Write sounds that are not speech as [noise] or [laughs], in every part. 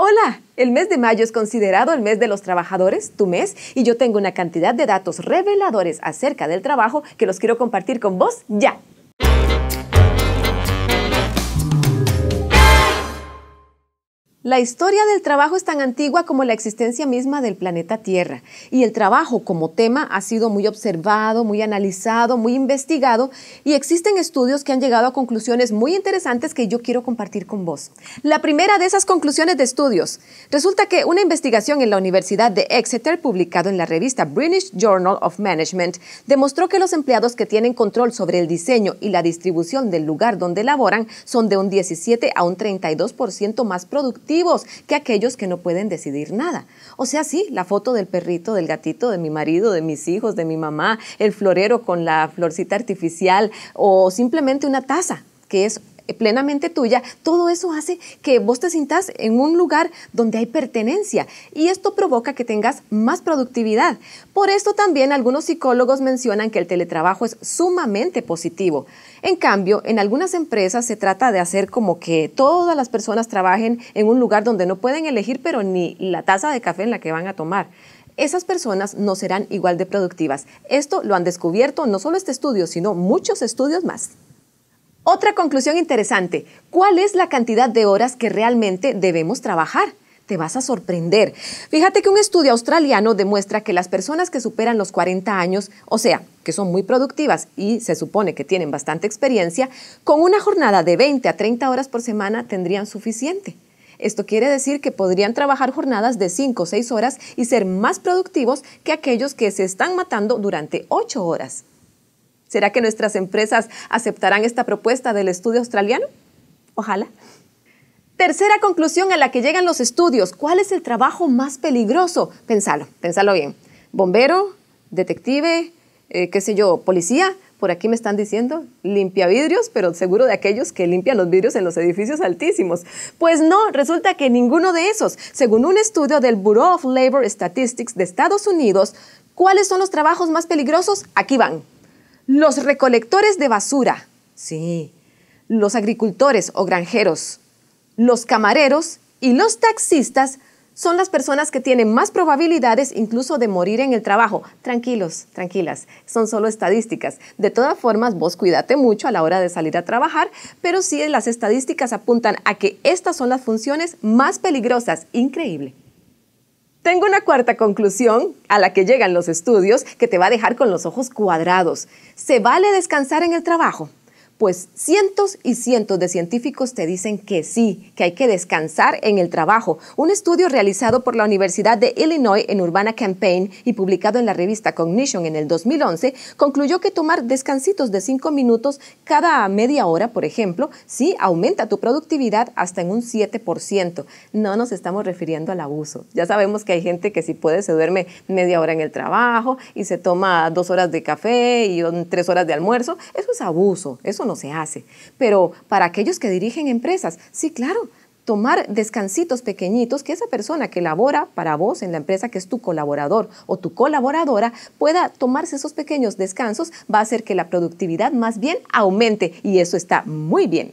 Hola, el mes de mayo es considerado el mes de los trabajadores, tu mes, y yo tengo una cantidad de datos reveladores acerca del trabajo que los quiero compartir con vos ya. La historia del trabajo es tan antigua como la existencia misma del planeta Tierra y el trabajo como tema ha sido muy observado, muy analizado, muy investigado y existen estudios que han llegado a conclusiones muy interesantes que yo quiero compartir con vos. La primera de esas conclusiones de estudios resulta que una investigación en la Universidad de Exeter publicado en la revista British Journal of Management demostró que los empleados que tienen control sobre el diseño y la distribución del lugar donde laboran son de un 17 a un 32% más productivos que aquellos que no pueden decidir nada. O sea, sí, la foto del perrito, del gatito, de mi marido, de mis hijos, de mi mamá, el florero con la florcita artificial o simplemente una taza, que es plenamente tuya, todo eso hace que vos te sintas en un lugar donde hay pertenencia y esto provoca que tengas más productividad. Por esto también algunos psicólogos mencionan que el teletrabajo es sumamente positivo. En cambio, en algunas empresas se trata de hacer como que todas las personas trabajen en un lugar donde no pueden elegir pero ni la taza de café en la que van a tomar esas personas no serán igual de productivas. Esto lo han descubierto no solo este estudio, sino muchos estudios más. Otra conclusión interesante, ¿cuál es la cantidad de horas que realmente debemos trabajar? te vas a sorprender. Fíjate que un estudio australiano demuestra que las personas que superan los 40 años, o sea, que son muy productivas y se supone que tienen bastante experiencia, con una jornada de 20 a 30 horas por semana tendrían suficiente. Esto quiere decir que podrían trabajar jornadas de 5 o 6 horas y ser más productivos que aquellos que se están matando durante 8 horas. ¿Será que nuestras empresas aceptarán esta propuesta del estudio australiano? Ojalá. Tercera conclusión a la que llegan los estudios. ¿Cuál es el trabajo más peligroso? Pensalo, pensalo bien. Bombero, detective, eh, qué sé yo, policía. Por aquí me están diciendo limpia vidrios, pero seguro de aquellos que limpian los vidrios en los edificios altísimos. Pues no, resulta que ninguno de esos. Según un estudio del Bureau of Labor Statistics de Estados Unidos, ¿cuáles son los trabajos más peligrosos? Aquí van. Los recolectores de basura, sí, los agricultores o granjeros, los camareros y los taxistas son las personas que tienen más probabilidades incluso de morir en el trabajo. Tranquilos, tranquilas, son solo estadísticas. De todas formas, vos cuídate mucho a la hora de salir a trabajar, pero sí las estadísticas apuntan a que estas son las funciones más peligrosas. Increíble. Tengo una cuarta conclusión a la que llegan los estudios que te va a dejar con los ojos cuadrados. ¿Se vale descansar en el trabajo? Pues cientos y cientos de científicos te dicen que sí, que hay que descansar en el trabajo. Un estudio realizado por la Universidad de Illinois en Urbana Campaign y publicado en la revista Cognition en el 2011 concluyó que tomar descansitos de cinco minutos cada media hora, por ejemplo, sí aumenta tu productividad hasta en un 7%. No nos estamos refiriendo al abuso. Ya sabemos que hay gente que si puede se duerme media hora en el trabajo y se toma dos horas de café y tres horas de almuerzo. Eso es abuso. Eso no se hace. Pero para aquellos que dirigen empresas, sí, claro, tomar descansitos pequeñitos que esa persona que labora para vos en la empresa que es tu colaborador o tu colaboradora pueda tomarse esos pequeños descansos va a hacer que la productividad más bien aumente y eso está muy bien.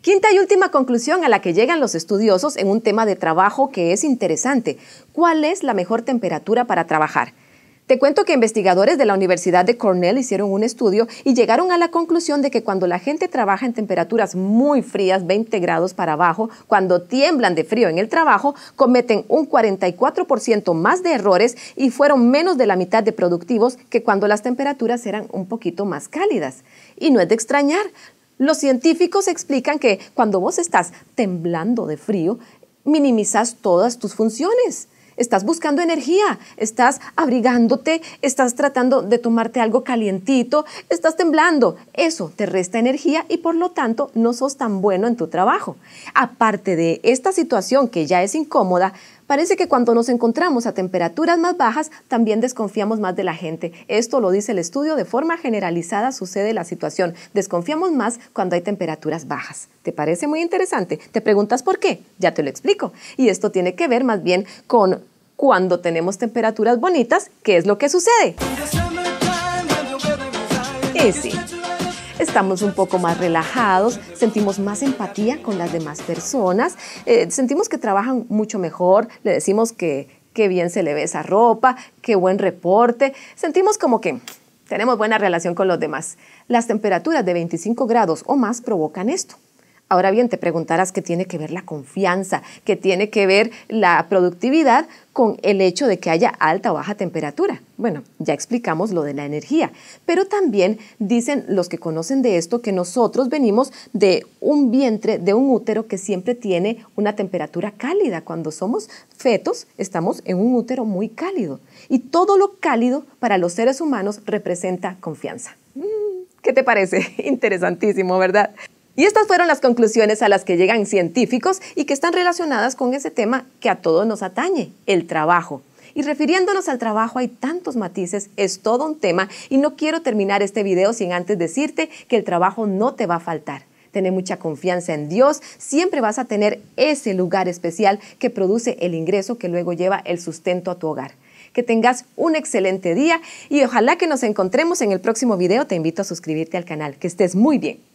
Quinta y última conclusión a la que llegan los estudiosos en un tema de trabajo que es interesante. ¿Cuál es la mejor temperatura para trabajar? Te cuento que investigadores de la Universidad de Cornell hicieron un estudio y llegaron a la conclusión de que cuando la gente trabaja en temperaturas muy frías, 20 grados para abajo, cuando tiemblan de frío en el trabajo, cometen un 44% más de errores y fueron menos de la mitad de productivos que cuando las temperaturas eran un poquito más cálidas. Y no es de extrañar. Los científicos explican que cuando vos estás temblando de frío, minimizas todas tus funciones estás buscando energía, estás abrigándote, estás tratando de tomarte algo calientito, estás temblando. Eso te resta energía y por lo tanto no sos tan bueno en tu trabajo. Aparte de esta situación que ya es incómoda, Parece que cuando nos encontramos a temperaturas más bajas, también desconfiamos más de la gente. Esto lo dice el estudio, de forma generalizada sucede la situación. Desconfiamos más cuando hay temperaturas bajas. ¿Te parece muy interesante? ¿Te preguntas por qué? Ya te lo explico. Y esto tiene que ver más bien con cuando tenemos temperaturas bonitas, ¿qué es lo que sucede? Y estamos un poco más relajados, sentimos más empatía con las demás personas, eh, sentimos que trabajan mucho mejor, le decimos que qué bien se le ve esa ropa, qué buen reporte, sentimos como que tenemos buena relación con los demás. Las temperaturas de 25 grados o más provocan esto. Ahora bien, te preguntarás qué tiene que ver la confianza, qué tiene que ver la productividad con el hecho de que haya alta o baja temperatura. Bueno, ya explicamos lo de la energía, pero también dicen los que conocen de esto que nosotros venimos de un vientre, de un útero que siempre tiene una temperatura cálida. Cuando somos fetos estamos en un útero muy cálido y todo lo cálido para los seres humanos representa confianza. Mm, ¿Qué te parece? [laughs] Interesantísimo, ¿verdad? Y estas fueron las conclusiones a las que llegan científicos y que están relacionadas con ese tema que a todos nos atañe, el trabajo. Y refiriéndonos al trabajo hay tantos matices, es todo un tema y no quiero terminar este video sin antes decirte que el trabajo no te va a faltar tener mucha confianza en Dios, siempre vas a tener ese lugar especial que produce el ingreso que luego lleva el sustento a tu hogar. Que tengas un excelente día y ojalá que nos encontremos en el próximo video. Te invito a suscribirte al canal. Que estés muy bien.